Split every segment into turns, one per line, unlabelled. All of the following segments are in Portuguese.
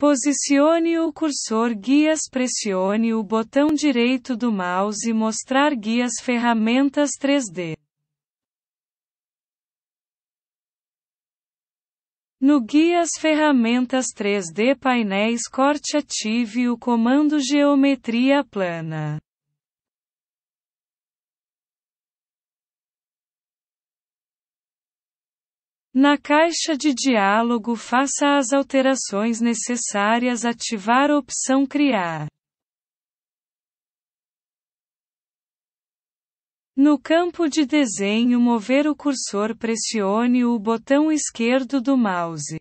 Posicione o cursor guias pressione o botão direito do mouse e mostrar guias ferramentas 3D. No Guias Ferramentas 3D Painéis Corte ative o comando Geometria Plana. Na caixa de diálogo faça as alterações necessárias ativar a opção Criar. No campo de desenho mover o cursor pressione o botão esquerdo do mouse.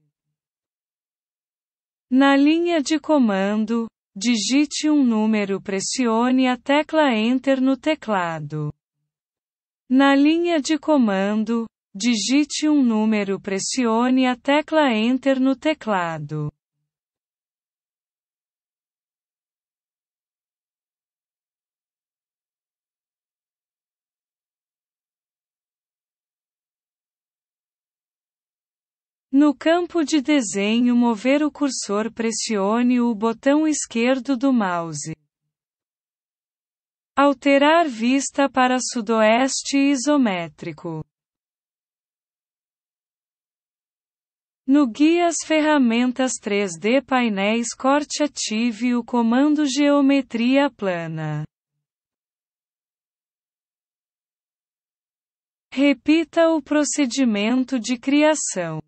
Na linha de comando, digite um número pressione a tecla Enter no teclado. Na linha de comando, Digite um número, pressione a tecla Enter no teclado. No campo de desenho, mover o cursor, pressione o botão esquerdo do mouse. Alterar vista para sudoeste isométrico. No guia as ferramentas 3D painéis corte ative o comando geometria plana. Repita o procedimento de criação.